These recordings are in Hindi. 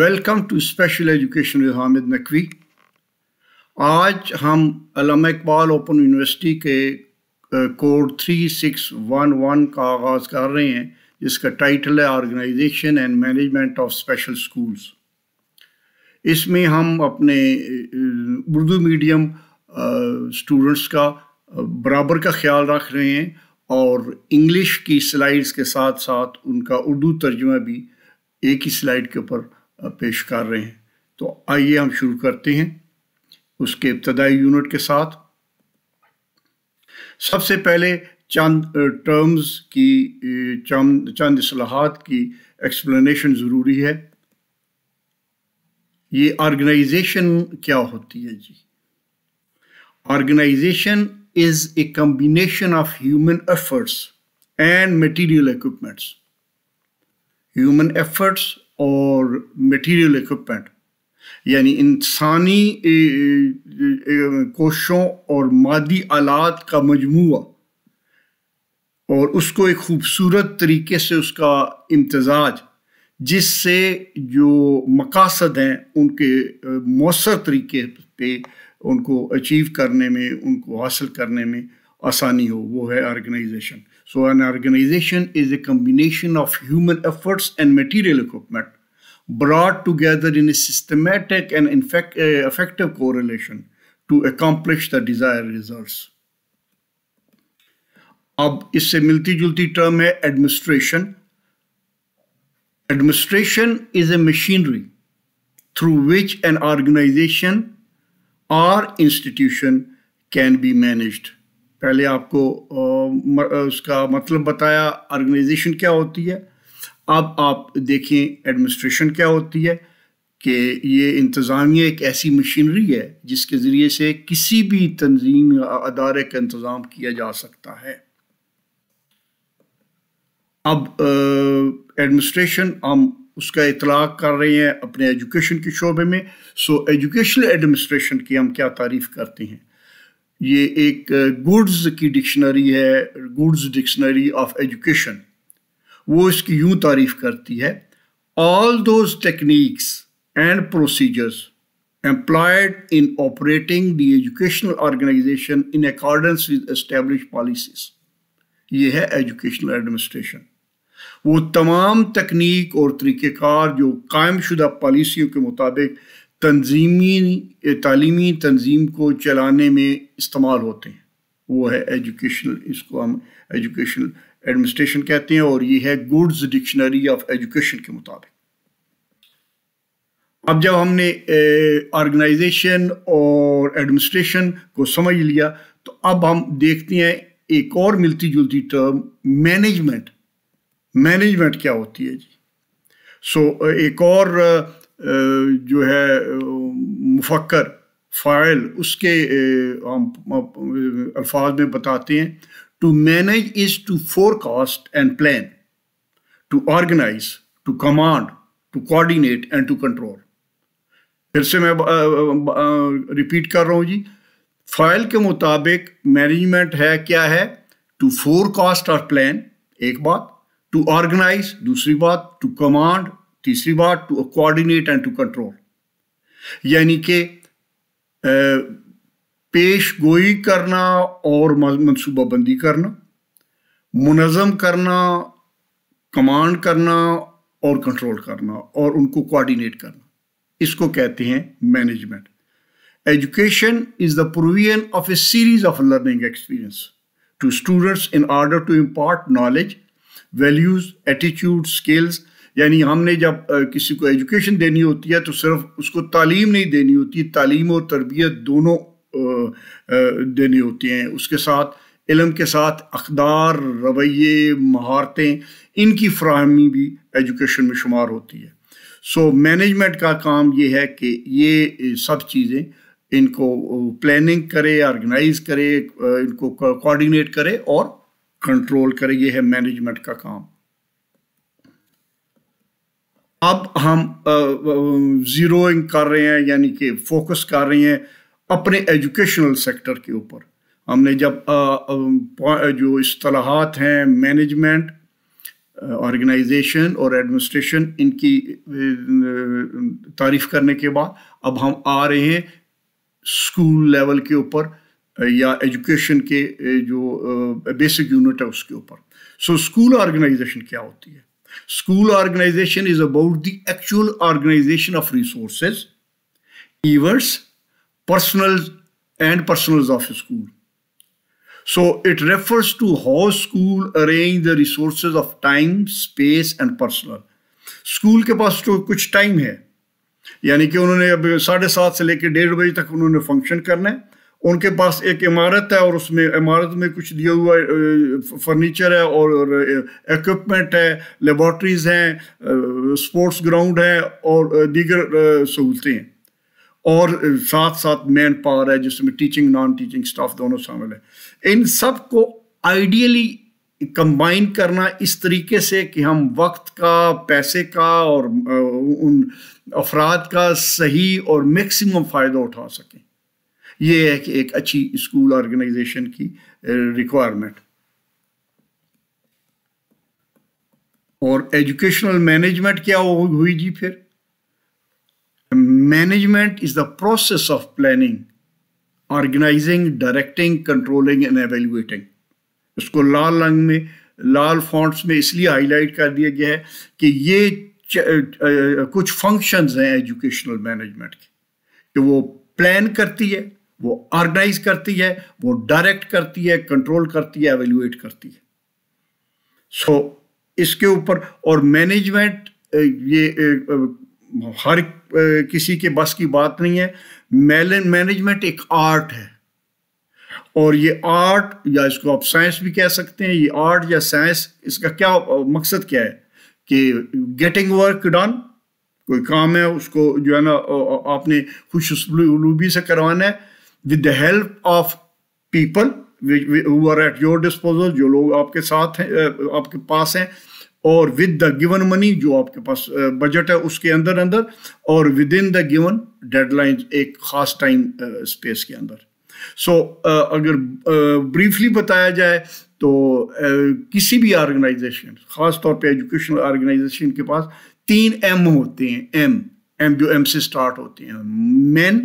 Welcome to special education with Hamid Naqvi आज हम अलम इकबाल ओपन यूनिवर्सिटी के code three six one one का आगाज़ कर रहे हैं जिसका टाइटल है organisation and management of special schools इसमें हम अपने उर्दू मीडियम स्टूडेंट्स का बराबर का ख्याल रख रहे हैं और इंग्लिश की स्लाइड्स के साथ साथ उनका उर्दू तर्जुमा भी एक ही स्लाइड के ऊपर पेश कर रहे हैं तो आइए हम शुरू करते हैं उसके इब्तदाई यूनिट के साथ सबसे पहले चंद टर्म्स की चंद चंद असलाहत की एक्सप्लेनेशन ज़रूरी है ये ऑर्गेनाइजेशन क्या होती है जी organisation is a combination of human efforts and material equipments human efforts और मटेरियल इक्विपमेंट यानी इंसानी कोशों और मादी आलात का मजमू और उसको एक खूबसूरत तरीके से उसका इम्तजाज जिससे जो मकासद हैं उनके मौसर तरीके पे उनको अचीव करने में उनको हासिल करने में आसानी हो वो है organisation So, an organization is a combination of human efforts and material equipment brought together in a systematic and infect, uh, effective correlation to accomplish the desired results. अब इससे मिलती जुलती टर्म है administration administration is a machinery through which an organisation और इंस्टीट्यूशन कैन बी मैनेज्ड पहले आपको उसका मतलब बताया ऑर्गेनाइजेशन क्या होती है अब आप देखें एडमिनिस्ट्रेशन क्या होती है कि ये इंतज़ामिया एक ऐसी मशीनरी है जिसके ज़रिए से किसी भी तंजीम अदारे का इंतज़ाम किया जा सकता है अब एडमिनिस्ट्रेशन हम उसका इतलाक़ कर रहे हैं अपने एजुकेशन के शोबे में सो एजुकेशनल एडमिनिस्ट्रेशन की हम क्या तारीफ़ करते हैं ये एक गुड्स की डिक्शनरी है गुड्स डिक्शनरी ऑफ एजुकेशन वो इसकी यूं तारीफ करती है all those techniques and procedures employed in operating the educational organisation in accordance with establish policies ये है एजुकेशनल एडमिनिस्ट्रेशन वो तमाम तकनीक और तरीक़ेकार जो कायमशुदा पॉलिसियों के मुताबिक तंजीमी तालीमी तंजीम को चलाने में इस्तेमाल होते हैं वो है एजुकेशनल इसको हम एजुकेशनल एडमिनिस्ट्रेशन कहते हैं और ये है गुड्स डिक्शनरी ऑफ एजुकेशन के मुताबिक अब जब हमने ऑर्गेनाइजेशन और एडमिनिस्ट्रेशन को समझ लिया तो अब हम देखते हैं एक और मिलती जुलती टर्म मैनेजमेंट मैनेजमेंट क्या होती है जी सो so, एक और जो है मुफक्र फ़ाइल उसके हम अल्फाज में बताते हैं to manage is to forecast and plan to organise to command to coordinate and to control फिर से मैं रिपीट कर रहा हूँ जी फाइल के मुताबिक मैनेजमेंट है क्या है टू फोरकास्ट और प्लान एक बात टू ऑर्गेनाइज दूसरी बात टू कमांड तीसरी बात to coordinate and to control यानी कि पेश गोई करना और मनसूबाबंदी करना मुनज़म करना कमांड करना और कंट्रोल करना और उनको कोऑर्डिनेट करना इसको कहते हैं management education is the provision of a series of learning experience to students in order to impart knowledge values attitude skills यानी हमने जब किसी को एजुकेशन देनी होती है तो सिर्फ उसको तालीम नहीं देनी होती तालीम और तरबियत दोनों देनी होती हैं उसके साथ इलम के साथ अखदार रवैये महारतें इनकी फ्राहमी भी एजुकेशन में शुमार होती है सो so, मैनेजमेंट का काम ये है कि ये सब चीज़ें इनको प्लानिंग करे ऑर्गेनाइज करे इनको कोऑर्डिनेट करे और कंट्रोल करे ये है मैनेजमेंट का काम अब हम ज़ीरोइंग कर रहे हैं यानी कि फोकस कर रहे हैं अपने एजुकेशनल सेक्टर के ऊपर हमने जब जो असलाहत हैं मैनेजमेंट ऑर्गेनाइजेशन और एडमिनिस्ट्रेशन इनकी तारीफ़ करने के बाद अब हम आ रहे हैं स्कूल लेवल के ऊपर या एजुकेशन के जो बेसिक यूनिट है उसके ऊपर सो स्कूल ऑर्गेनाइजेशन क्या होती है School organization is about the actual organization of resources, events, personal and personals of a school. So it refers to how school arrange the resources of time, space and personal. School के पास तो कुछ टाइम है यानी कि उन्होंने अब साढ़े सात से लेकर डेढ़ बजे तक उन्होंने फंक्शन करना है उनके पास एक इमारत है और उसमें इमारत में कुछ दिया हुआ फर्नीचर है और इक्विपमेंट है लेबॉर्ट्रीज हैं स्पोर्ट्स ग्राउंड है और दीगर सहूलतें हैं और साथ साथ मैन पावर है जिसमें टीचिंग नॉन टीचिंग स्टाफ दोनों शामिल है इन सब को आइडियली कंबाइन करना इस तरीके से कि हम वक्त का पैसे का और उन अफराद का सही और मैक्सिमम फ़ायदा उठा सकें ये है कि एक अच्छी स्कूल ऑर्गेनाइजेशन की रिक्वायरमेंट और एजुकेशनल मैनेजमेंट क्या हुई जी फिर management is the process of planning organising directing controlling and evaluating इसको लाल रंग में लाल फॉन्ट्स में इसलिए हाईलाइट कर दिया गया है कि ये कुछ फंक्शंस हैं एजुकेशनल मैनेजमेंट के कि वो प्लान करती है वो ऑर्गेनाइज करती है वो डायरेक्ट करती है कंट्रोल करती है एवेल्यूएट करती है सो so, इसके ऊपर और मैनेजमेंट ये हर किसी के बस की बात नहीं है मैनेजमेंट एक आर्ट है और ये आर्ट या इसको आप साइंस भी कह सकते हैं ये आर्ट या साइंस इसका क्या मकसद क्या है कि गेटिंग वर्क डन कोई काम है उसको जो है ना आपने खुश से करवाना है with the help of people who are at your disposal जो लोग आपके साथ हैं आपके पास हैं और विद द गिवन मनी जो आपके पास बजट है उसके अंदर अंदर और within the given deadline एक खास टाइम स्पेस के अंदर सो so, अगर ब्रीफली बताया जाए तो किसी भी ऑर्गेनाइजेशन ख़ास तौर पे एजुकेशनल ऑर्गेनाइजेशन के पास तीन एम होते हैं एम एम जो एम से स्टार्ट होते हैं मैन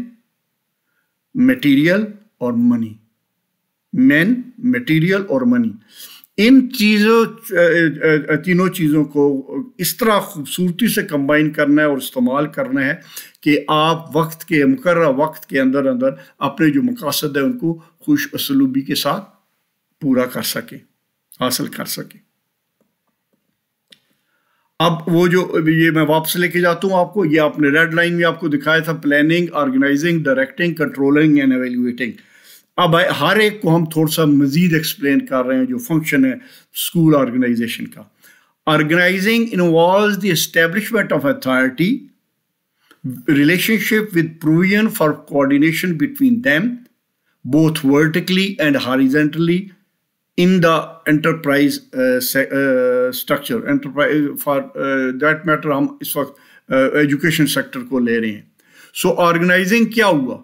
मटेरियल और मनी मैन मटेरियल और मनी इन चीज़ों तीनों चीज़ों को इस तरह खूबसूरती से कंबाइन करना है और इस्तेमाल करना है कि आप वक्त के मुकर वक्त के अंदर अंदर अपने जो मकासद है उनको खुश असलूबी के साथ पूरा कर सकें हासिल कर सकें अब वो जो ये मैं वापस लेके जाता हूँ आपको ये आपने रेड लाइन में आपको दिखाया था planning organising directing controlling and evaluating अब हर एक को हम थोड़ा सा मज़ीद एक्सप्लेन कर रहे हैं जो फंक्शन है स्कूल ऑर्गेनाइजेशन का organising involve the establishment of authority relationship with provision for coordination between them both vertically and horizontally in the enterprise uh, uh, structure enterprise for uh, that matter हम इस वक्त एजुकेशन uh, सेक्टर को ले रहे हैं सो ऑर्गेनाइजिंग क्या हुआ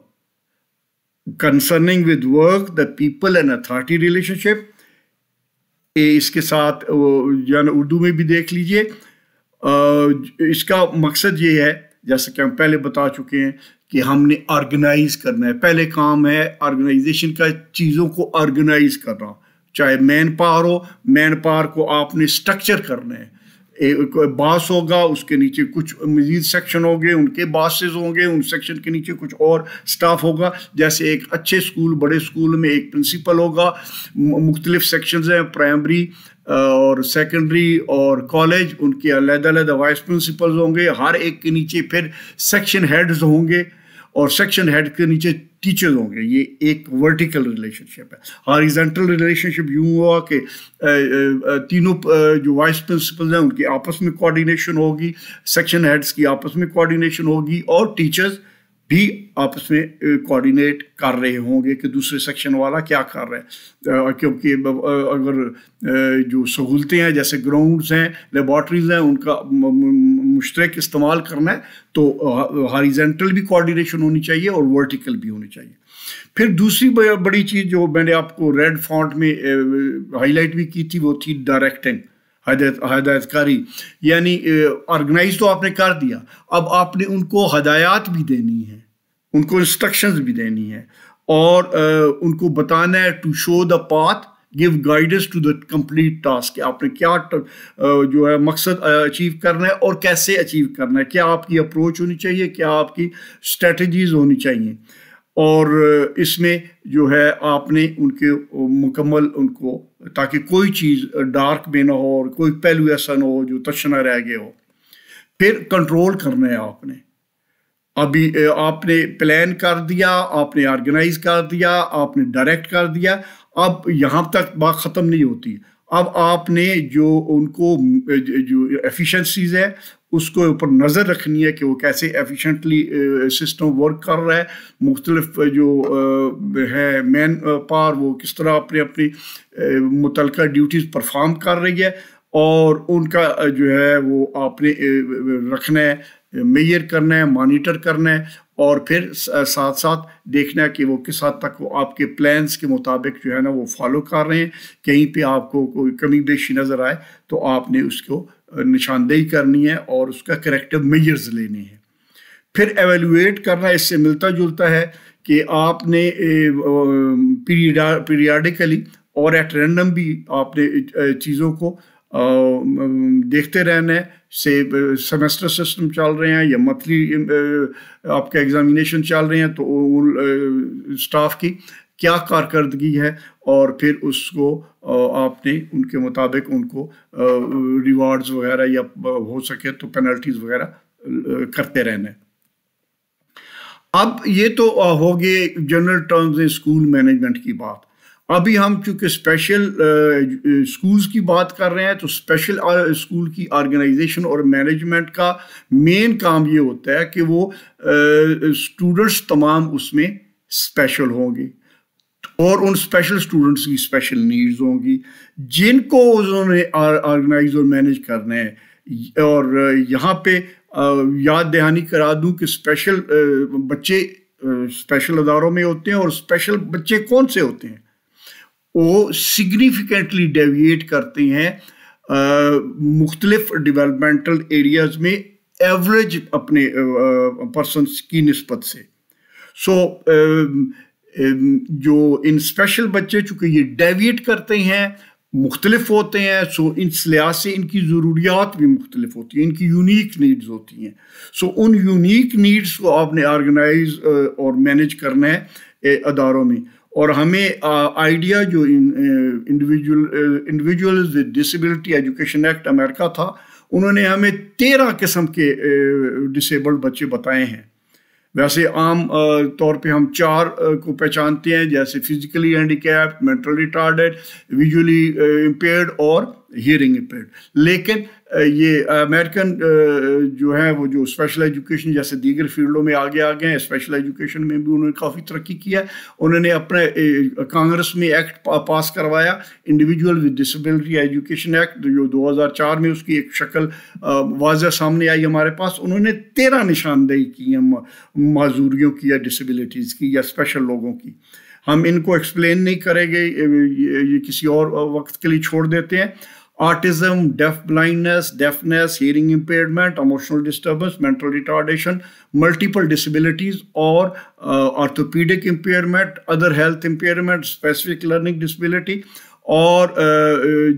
concerning with work the people and authority relationship इसके साथ जान यानी उर्दू में भी देख लीजिए uh, इसका मकसद ये है जैसे कि हम पहले बता चुके हैं कि हमने ऑर्गेनाइज करना है पहले काम है ऑर्गेनाइजेशन का चीज़ों को ऑर्गेनाइज करना चाहे मैन पावर हो मैन पावर को आपने स्ट्रक्चर करना है बास होगा उसके नीचे कुछ मजीद सेक्शन होंगे उनके बासेस होंगे उन सेक्शन के नीचे कुछ और स्टाफ होगा जैसे एक अच्छे स्कूल बड़े स्कूल में एक प्रिंसिपल होगा मुख्तलिफ सेक्शंस हैं प्राइमरी और सेकेंडरी और कॉलेज उनके अलग अलग वाइस प्रिंसिपल्स होंगे हर एक के नीचे फिर सेक्शन हेड्स होंगे और सेक्शन हेड के नीचे टीचर होंगे ये एक वर्टिकल रिलेशनशिप है हॉरिजेंटल रिलेशनशिप यूँ हुआ कि तीनों जो वाइस प्रिंसिपल हैं उनकी आपस में कोऑर्डिनेशन होगी सेक्शन हेड्स की आपस में कोऑर्डिनेशन होगी और टीचर्स भी आपस में कोऑर्डिनेट कर रहे होंगे कि दूसरे सेक्शन वाला क्या कर रहा है क्योंकि अगर जो सहूलतें हैं जैसे ग्राउंड्स हैं लेबॉर्ट्रीज हैं उनका मुश्तरक इस्तेमाल करना है तो हॉरिजेंटल भी कोऑर्डिनेशन होनी चाहिए और वर्टिकल भी होनी चाहिए फिर दूसरी बड़ी चीज़ जो मैंने आपको रेड फॉन्ट में हाईलाइट भी की थी वो थी डायरेक्टिंग हदायत हदायतकारी यानी ऑर्गेनाइज तो आपने कर दिया अब आपने उनको हदायत भी देनी है उनको इंस्ट्रक्शंस भी देनी है और आ, उनको बताना है to show the path give guidance to the complete task आपने क्या जो है मकसद अचीव करना है और कैसे अचीव करना है क्या आपकी अप्रोच होनी चाहिए क्या आपकी स्ट्रेटजीज होनी चाहिए और इसमें जो है आपने उनके मुकम्मल उनको ताकि कोई चीज़ डार्क में ना हो और कोई पहलू ऐसा ना हो जो तशना रह गया हो फिर कंट्रोल करना है आपने अभी आपने प्लान कर दिया आपने ऑर्गेनाइज कर दिया आपने डायरेक्ट कर दिया अब यहाँ तक बात ख़त्म नहीं होती अब आपने जो उनको जो एफिशिएंसीज है उसको ऊपर नज़र रखनी है कि वो कैसे एफिशिएंटली सिस्टम वर्क कर रहा है मुख्तलफ जो है मैन पावर वो किस तरह अपने अपनी मुतल ड्यूटीज़ परफॉर्म कर रही है और उनका जो है वो आपने रखना है मेयर करना है मॉनिटर करना है और फिर साथ साथ देखना है कि वो किस हद तक वो आपके प्लान्स के मुताबिक जो है ना वो फॉलो कर रहे हैं कहीं पे आपको कोई कमी बेशी नज़र आए तो आपने उसको निशानदेही करनी है और उसका करेक्टिव मेजर्स लेने हैं फिर एवेलुएट करना इससे मिलता जुलता है कि आपने पीरियडिकली और एट रैंडम भी आपने चीज़ों को देखते रहना है से सेमेस्टर सिस्टम चल रहे हैं या मंथली आपके एग्जामिनेशन चल रहे हैं तो स्टाफ की क्या कारकर्दगी है और फिर उसको आपने उनके मुताबिक उनको रिवार्ड्स वगैरह या हो सके तो पेनल्टीज वगैरह करते रहने अब ये तो हो गए general terms in school management की बात अभी हम चूंकि स्पेशल स्कूल्स की बात कर रहे हैं तो स्पेशल स्कूल की ऑर्गेनाइजेशन और मैनेजमेंट का मेन काम ये होता है कि वो स्टूडेंट्स तमाम उसमें स्पेशल होंगे और उन स्पेशल स्टूडेंट्स की स्पेशल नीड्स होंगी जिनको उन्होंने ऑर्गेनाइज और मैनेज करना है और यहाँ पे याद दहानी करा दूँ कि स्पेशल बच्चे स्पेशल अदारों में होते हैं और स्पेशल बच्चे कौन से होते हैं वो सिग्निफिकेंटली डेविएट करते हैं मुख्तलिफ डिवेलपमेंटल एरियाज़ में एवरेज अपने पर्सन की नस्बत से सो जो इन स्पेशल बच्चे चूंकि ये डेविएट करते हैं मुख्तलिफ होते हैं सो इन लिहाज से इनकी ज़रूरियात भी मुख्तलिफ होती हैं इनकी यूनिक नीड्स होती हैं सो उन यूनिक नीड्स को आपने ऑर्गेनाइज और मैनेज करना है अदारों में और हमें आइडिया जो individual individual with disability education act America था उन्होंने हमें तेरह किस्म के डिसेबल्ड बच्चे बताए हैं वैसे आम तौर पे हम चार को पहचानते हैं जैसे physically handicapped mentally retarded visually impaired और हियरिंग इम्पेयर लेकिन ये अमेरिकन जो है वो जो स्पेशल एजुकेशन जैसे दीगर फील्डों में आगे आ गए हैं स्पेशल एजुकेशन में भी उन्होंने काफ़ी तरक्की किया उन्होंने अपने कांग्रेस में एक्ट पास करवाया individual with disability education act जो 2004 में उसकी एक शक्ल वाजह सामने आई हमारे पास उन्होंने तेरह निशानदेही की हैं माजूरियों की या डिसबिलिटीज़ की या स्पेशल लोगों की हम इनको एक्सप्लेन नहीं करेंगे ये, ये किसी और वक्त के लिए छोड़ देते हैं autism, deaf blindness, deafness, hearing impairment, emotional disturbance, mental retardation, multiple disabilities or uh, orthopedic impairment, other health impairments, specific learning disability और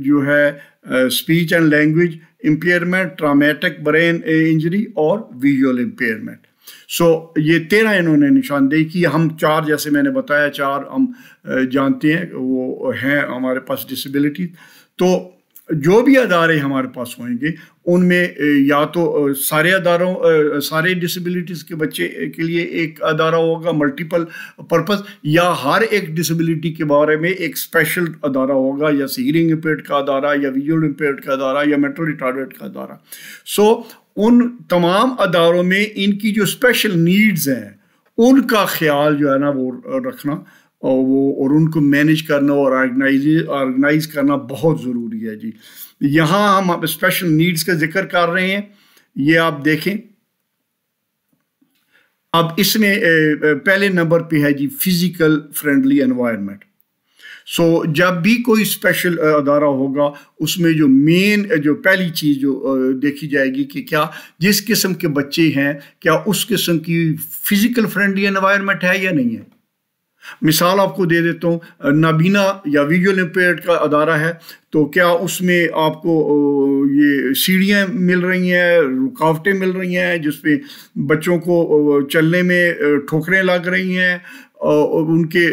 जो है speech and language impairment traumatic brain injury और विजुअल इम्पेयरमेंट सो so, ये तेरह इन्होंने निशानदेही की हम चार जैसे मैंने बताया चार हम जानते हैं वो हैं हमारे पास डिसेबिलिटी तो जो भी अदारे हमारे पास होंगे उनमें या तो सारे अदारों सारे डिसेबिलिटीज़ के बच्चे के लिए एक अदारा होगा मल्टीपल पर्पज या हर एक डिसेबिलिटी के बारे में एक स्पेशल अदारा होगा या सीरिंग इम्पेयर का अदारा या विजुअल इम्पेयर का अदारा या मेट्रो रिटार्डेड का अदारा सो so, उन तमाम अदारों में इनकी जो स्पेशल नीड्स हैं उनका ख्याल जो है ना वो रखना और वो और उनको मैनेज करना और ऑर्गेनाइज ऑर्गेनाइज करना बहुत ज़रूरी है जी यहाँ हम आप स्पेशल नीड्स का जिक्र कर रहे हैं ये आप देखें अब इसमें पहले नंबर पे है जी फिजिकल फ्रेंडली एनवायरनमेंट सो जब भी कोई स्पेशल अदारा होगा उसमें जो मेन जो पहली चीज़ जो देखी जाएगी कि क्या जिस किस्म के बच्चे हैं क्या उस किस्म की फिज़िकल फ्रेंडली एनवायरनमेंट है या नहीं है मिसाल आपको दे देता हूँ नाबीना या विजुअल इम्पेयर्ड का अदारा है तो क्या उसमें आपको ये सीढ़ियाँ मिल रही हैं रुकावटें मिल रही हैं जिसमें बच्चों को चलने में ठोकरें लग रही हैं और उनके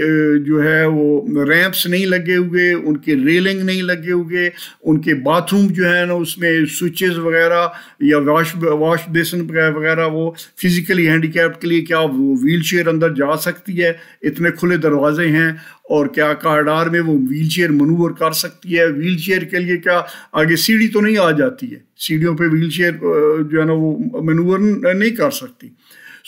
जो है वो रैंप्स नहीं लगे हुए उनके रेलिंग नहीं लगे हुए उनके बाथरूम जो है ना उसमें स्विचेस वगैरह या वॉश वॉश बेसन वगैरह वो फिज़िकली हैंडीकैप के लिए क्या वो व्हील चेयर अंदर जा सकती है इतने खुले दरवाजे हैं और क्या कारडार में वो व्हील चेयर मनूवर कर सकती है व्हील चेयर के लिए क्या आगे सीढ़ी तो नहीं आ जाती है सीढ़ियों पर व्हील चेयर जो है ना वो मनूवर नहीं कर सकती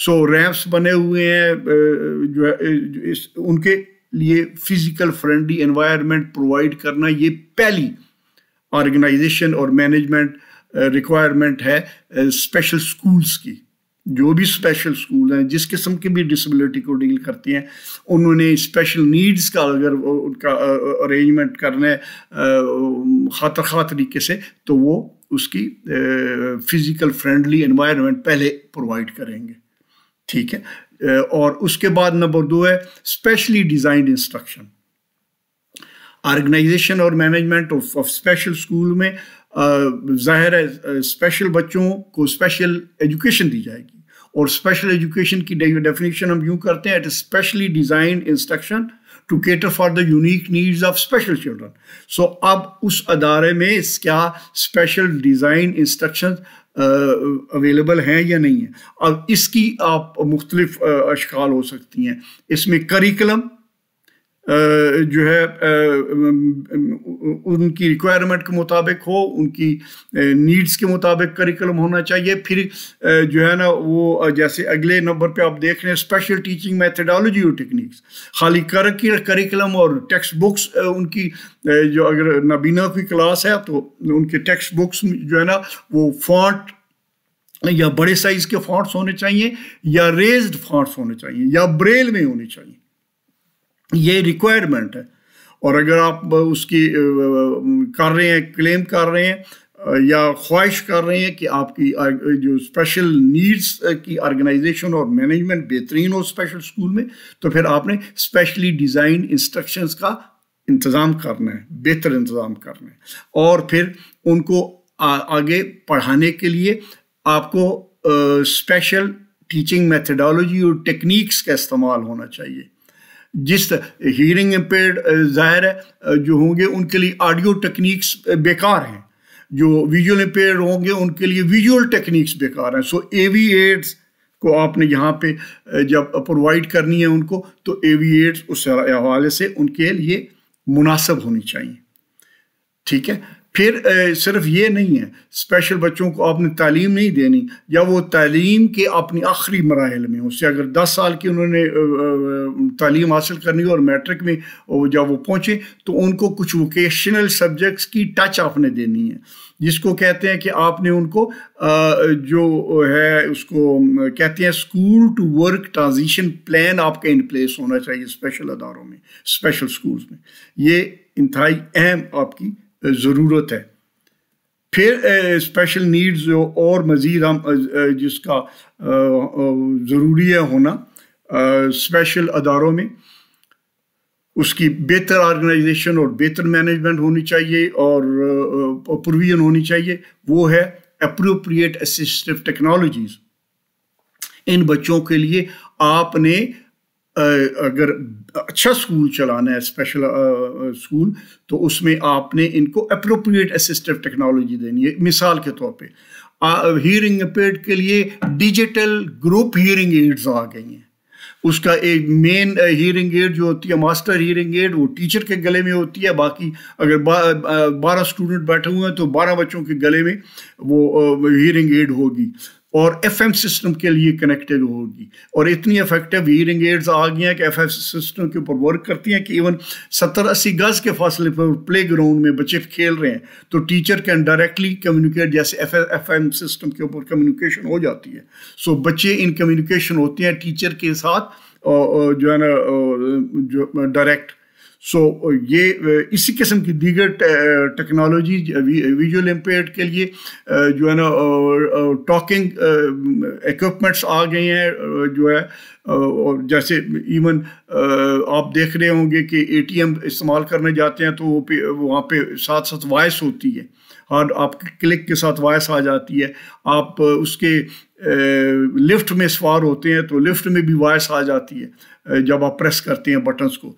सो रैम्प्स बने हुए हैं जो है इस उनके लिए फिजिकल फ्रेंडली एनवायरनमेंट प्रोवाइड करना ये पहली ऑर्गेनाइजेशन और मैनेजमेंट रिक्वायरमेंट है स्पेशल स्कूल्स की जो भी स्पेशल स्कूल हैं जिस किस्म की भी डिसेबिलिटी को डील करती हैं उन्होंने स्पेशल नीड्स का अगर उनका अरेंजमेंट करना है खातर खा तरीके से तो वो उसकी फिज़िकल फ्रेंडली इन्वायरमेंट पहले प्रोवाइड करेंगे ठीक है और उसके बाद नंबर दो है स्पेशली डिज़ाइंड इंस्ट्रक्शन ऑर्गेनाइजेशन और management of of special school में ज़ाहिर है स्पेशल बच्चों को स्पेशल एजुकेशन दी जाएगी और स्पेशल एजुकेशन की डेफिनेशन हम यूं करते हैं at specially design instruction to cater for the unique needs of special children so अब उस अदारे में क्या स्पेशल डिज़ाइन इंस्ट्रक्शन अवेलेबल हैं या नहीं है अब इसकी आप मुख्तलिफ अशकाल हो सकती हैं इसमें करिकुलम जो है उनकी रिक्वायरमेंट के मुताबिक हो उनकी नीड्स के मुताबिक करिकुलम होना चाहिए फिर जो है ना वो जैसे अगले नंबर पे आप देख रहे हैं स्पेशल टीचिंग मैथडोलॉजी और टेक्निक्स खाली कर करिकुलम और टेक्स्ट बुक्स उनकी जो अगर नबीना की क्लास है तो उनके टेक्स्ट बुक्स जो है ना वो फॉन्ट या बड़े साइज़ के फॉन्ट्स होने चाहिए या रेज्ड फॉन्ट्स होने चाहिए या ब्रेल में होने चाहिए ये रिक्वायरमेंट है और अगर आप उसकी कर रहे हैं क्लेम कर रहे हैं या ख्वाहिश कर रहे हैं कि आपकी जो स्पेशल नीड्स की ऑर्गेनाइजेशन और मैनेजमेंट बेहतरीन हो स्पेशल स्कूल में तो फिर आपने स्पेशली डिज़ाइन इंस्ट्रक्शंस का इंतज़ाम करना है बेहतर इंतज़ाम करना है और फिर उनको आ, आगे पढ़ाने के लिए आपको स्पेशल टीचिंग मेथडोलॉजी और टेक्निक्स का इस्तेमाल होना चाहिए जिस हियरिंग इम्पेयर्ड ज़ाहिर है जो होंगे उनके लिए ऑडियो टेक्निक्स बेकार हैं जो विजुअल इम्पेयर होंगे उनके लिए विजुअल टेक्निक्स बेकार हैं सो ए वी एड्स को आपने यहाँ पे जब प्रोवाइड करनी है उनको तो ए वी एड्स उस हवाले से उनके लिए मुनासब होनी चाहिए ठीक है फिर ए, सिर्फ ये नहीं है स्पेशल बच्चों को आपने तालीम नहीं देनी या वो तालीम के अपने आखिरी मराहल में उससे अगर दस साल की उन्होंने तालीम हासिल करनी हो और मैट्रिक में जब वो पहुँचे तो उनको कुछ वोकेशनल सब्जेक्ट्स की टच आपने देनी है जिसको कहते हैं कि आपने उनको जो है उसको कहते हैं school to work transition plan आपका इन प्लेस होना चाहिए स्पेशल अदारों में स्पेशल स्कूल्स में ये इंतहाई अहम आपकी ज़रूरत है फिर स्पेशल नीड्स जो और मज़ीद हम जिसका ज़रूरी है होना स्पेशल अदारों में उसकी बेहतर आर्गेनाइजेशन और बेहतर मैनेजमेंट होनी चाहिए और प्रोविज़न होनी चाहिए वो है अप्रोप्रिएट असिस्टिव टेक्नोलॉजीज़ इन बच्चों के लिए आपने अगर अच्छा स्कूल चलाना है स्पेशल स्कूल तो उसमें आपने इनको अप्रोप्रिएट असिस्टिव टेक्नोलॉजी देनी है मिसाल के तौर पे हियरिंग पेड के लिए डिजिटल ग्रुप हियरिंग एड्स आ गई हैं उसका एक मेन हियरिंग एड जो होती है मास्टर हियरिंग एड वो टीचर के गले में होती है बाकी अगर बारह स्टूडेंट बैठे हुए हैं तो बारह बच्चों के गले में वो हियरिंग एड होगी और एफ सिस्टम के लिए कनेक्टेड होगी और इतनी इफेक्टिव हीरिंग एड्स आ गई हैं कि एफ सिस्टम के ऊपर वर्क करती हैं कि इवन सत्तर अस्सी गज़ के फासले पर प्ले ग्राउंड में बच्चे खेल रहे हैं तो टीचर कैन डायरेक्टली कम्युनिकेट जैसे एफ एम सिस्टम के ऊपर कम्युनिकेशन हो जाती है सो so, बच्चे इन कम्युनिकेशन होते हैं टीचर के साथ जो है ना जो डायरेक्ट सो so, uh, ये uh, इसी किस्म की दीगर टेक्नोलॉजी विजुअल एम्पेयर्ड के लिए uh, जो है ना टॉकिंग इक्विपमेंट्स आ गए हैं जो है और जैसे इवन आप देख रहे होंगे कि एटीएम इस्तेमाल करने जाते हैं तो वो पे वहाँ पे साथ साथ वॉइस होती है और आपके क्लिक के साथ वॉइस आ जाती है आप उसके लिफ्ट में सवार होते हैं तो लिफ्ट में भी वॉइस आ जाती है जब आप प्रेस करते हैं बटन्स को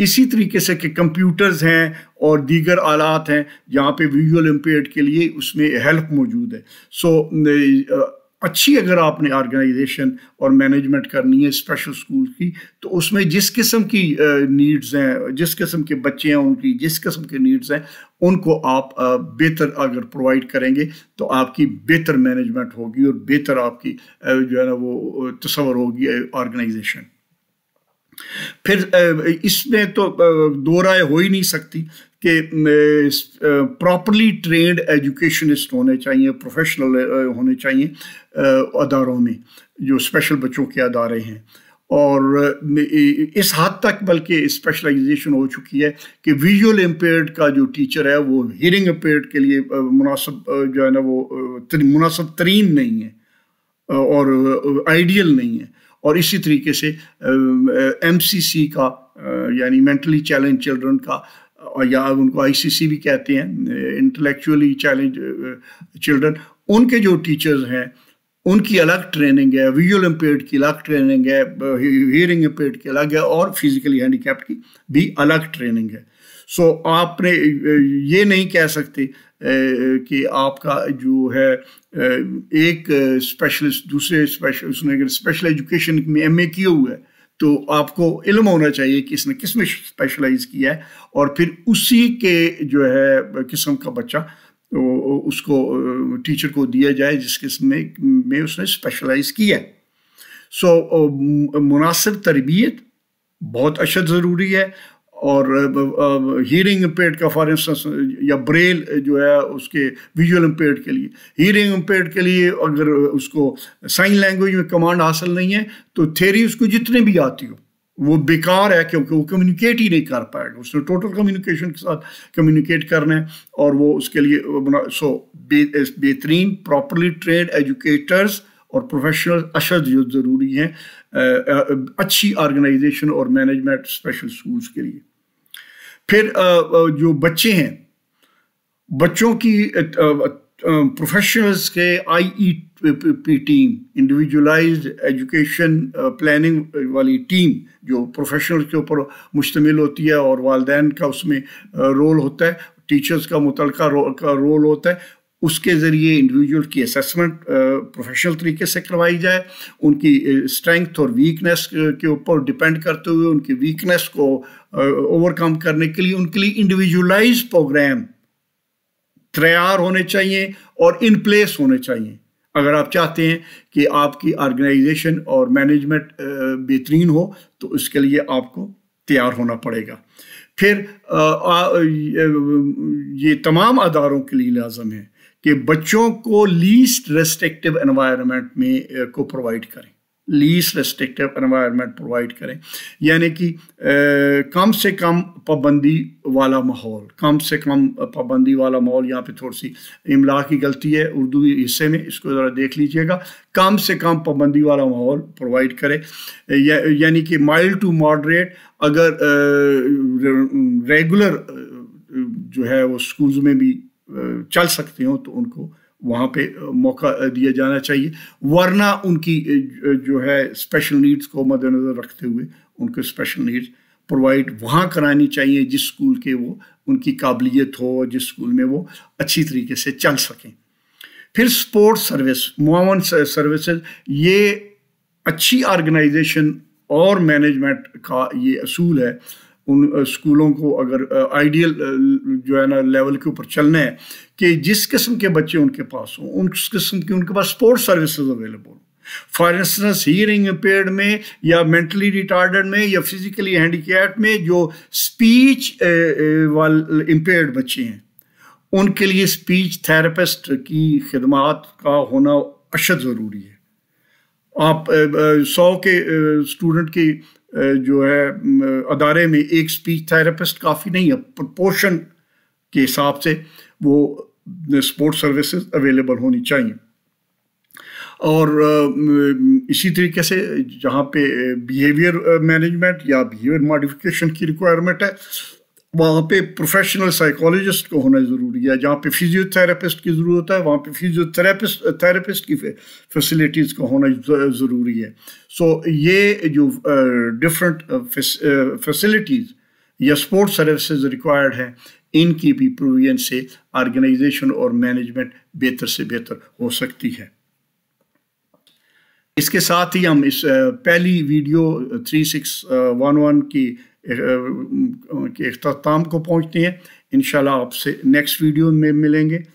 इसी तरीके से कि कंप्यूटर्स हैं और दीगर आलात हैं जहाँ पे विजुअल इम्पेयर के लिए उसमें हेल्प मौजूद है सो so, अच्छी अगर आपने ऑर्गेनाइजेशन और मैनेजमेंट करनी है स्पेशल स्कूल की तो उसमें जिस किस्म की नीड्स हैं जिस किस्म के बच्चे हैं उनकी जिस किस्म के नीड्स हैं उनको आप बेहतर अगर प्रोवाइड करेंगे तो आपकी बेहतर मैनेजमेंट होगी और बेहतर आपकी जो है ना वो तस्वर होगी ऑर्गेनाइजेशन फिर इसमें तो दो राय हो ही नहीं सकती कि प्रॉपरली ट्रेंड एजुकेशनिस्ट होने चाहिए प्रोफेशनल होने चाहिए अदारों में जो स्पेशल बच्चों के अदारे हैं और इस हद तक बल्कि स्पेशलाइजेशन हो चुकी है कि विजुअल इम्पेयर्ड का जो टीचर है वो हियरिंग इम्पेयर्ड के लिए मुनासब जो है ना वो मुनासब तरीन नहीं है और आइडियल नहीं है और इसी तरीके से एम का यानी मेंटली चैलेंज चिल्ड्रन का या उनको आईसीसी भी कहते हैं इंटेलेक्चुअली चैलेंज चिल्ड्रन उनके जो टीचर्स हैं उनकी अलग ट्रेनिंग है विजुअल इम्पेयर्ड की अलग ट्रेनिंग है हियरिंग इम्पेयर्ड की अलग है और फिजिकली हैंडीकैप्ड की भी अलग ट्रेनिंग है सो आपने ये नहीं कह सकते कि आपका जो है एक स्पेशलिस्ट दूसरे स्पेशल उसने अगर स्पेशल एजुकेशन में एम ए किया हुआ है तो आपको इल्म होना चाहिए कि इसने किस में स्पेशलाइज किया है और फिर उसी के जो है किस्म का बच्चा उसको टीचर को दिया जाए जिस किस्म में, में उसने स्पेशलाइज किया है सो मुनासिब तरबियत बहुत अशद अच्छा ज़रूरी है और हीरिंग इम्पेयर्ड का फॉर इंस्टेंस या ब्रेल जो है उसके विजुअल इम्पेयर्ड के लिए हीरिंग इम्पेयर्ड के लिए अगर उसको साइन लैंग्वेज में कमांड हासिल नहीं है तो थेरी उसको जितने भी आती हो वो बेकार है क्योंकि वो कम्युनिकेट ही नहीं कर पाएगा उसने टोटल कम्युनिकेशन के साथ कम्युनिकेट करना है और वो उसके लिए सो बेहतरीन प्रॉपरली ट्रेड एजुकेटर्स और प्रोफेशनल अशद जो ज़रूरी हैं अच्छी ऑर्गेनाइजेशन और मैनेजमेंट स्पेशल स्कूल्स के लिए फिर जो बच्चे हैं बच्चों की प्रोफेशनल्स के I P team individualize education planning वाली टीम जो प्रोफेशनल्स के ऊपर मुश्तमिल होती है और वालदेन का उसमें रोल होता है टीचर्स का मुतलका रो, का रोल होता है उसके ज़रिए इंडिविजुअल की असेसमेंट प्रोफेशनल तरीके से करवाई जाए उनकी स्ट्रेंथ और वीकनेस के ऊपर डिपेंड करते हुए उनकी वीकनेस को ओवरकम करने के लिए उनके लिए इंडिविजुअलाइज प्रोग्राम तैयार होने चाहिए और इन प्लेस होने चाहिए अगर आप चाहते हैं कि आपकी ऑर्गेनाइजेशन और मैनेजमेंट बेहतरीन हो तो उसके लिए आपको तैयार होना पड़ेगा फिर आ, आ, ये तमाम अदारों के लिए लाजम है कि बच्चों को लीस्ट रेस्ट्रिक्टिव एनवायरनमेंट में को प्रोवाइड करें लीस्ट रेस्ट्रिक्टिव एनवायरनमेंट प्रोवाइड करें यानी कि कम से कम पाबंदी वाला माहौल कम से कम पाबंदी वाला माहौल यहाँ पे थोड़ी सी इमला की गलती है उर्दू हिस्से में इसको ज़रा देख लीजिएगा कम से कम पाबंदी वाला माहौल प्रोवाइड करें या, यानी कि माइल्ड टू मॉडरेट अगर रेगुलर जो है वो स्कूल्स में भी चल सकते हों तो उनको वहाँ पे मौका दिया जाना चाहिए वरना उनकी जो है स्पेशल नीड्स को मद्देनज़र रखते हुए उनको स्पेशल नीड्स प्रोवाइड वहाँ करानी चाहिए जिस स्कूल के वो उनकी काबिलियत हो जिस स्कूल में वो अच्छी तरीके से चल सकें फिर स्पोर्ट्स सर्विस मुआवन सर्विसेज ये अच्छी ऑर्गेनाइजेशन और मैनेजमेंट का ये असूल है उन स्कूलों को अगर आइडियल जो है ना लेवल के ऊपर चलना है कि जिस किस्म के बच्चे उनके पास हों उस किस्म की उनके पास स्पोर्ट्स सर्विसेज अवेलेबल हों फॉर इंस्टेंस हियरिंग इम्पेयर में या मेंटली रिटार्ड में या फिजिकली हैंडीकैप में जो स्पीच वाल इम्पेयर्ड बच्चे हैं उनके लिए स्पीच थेरेपिस्ट की खदमात का होना अशद ज़रूरी है आप सौ के स्टूडेंट की जो है अदारे में एक स्पीच थेरेपिस्ट काफ़ी नहीं है प्रपोर्शन के हिसाब से वो स्पोर्ट सर्विसेज अवेलेबल होनी चाहिए और इसी तरीके से जहाँ पे बिहेवियर मैनेजमेंट या बिहेवियर मॉडिफिकेशन की रिक्वायरमेंट है वहाँ पे प्रोफेशनल साइकोलॉजिस्ट को होना ज़रूरी है जहाँ पे फिजियोथेरेपिस्ट की ज़रूरत है वहाँ पे फिजियोथेरेपिस्ट थेरेपिस्ट की फैसिलिटीज़ को होना ज़रूरी है सो ये जो डिफरेंट फैसिलिटीज़ या स्पोर्ट सर्विसेज रिक्वायर्ड हैं इनकी भी प्रोविजन से ऑर्गेनाइजेशन और मैनेजमेंट बेहतर से बेहतर हो सकती है इसके साथ ही हम इस पहली video three six one one की उनके तो को पहुँचती हैं इन आपसे नेक्स्ट वीडियो में मिलेंगे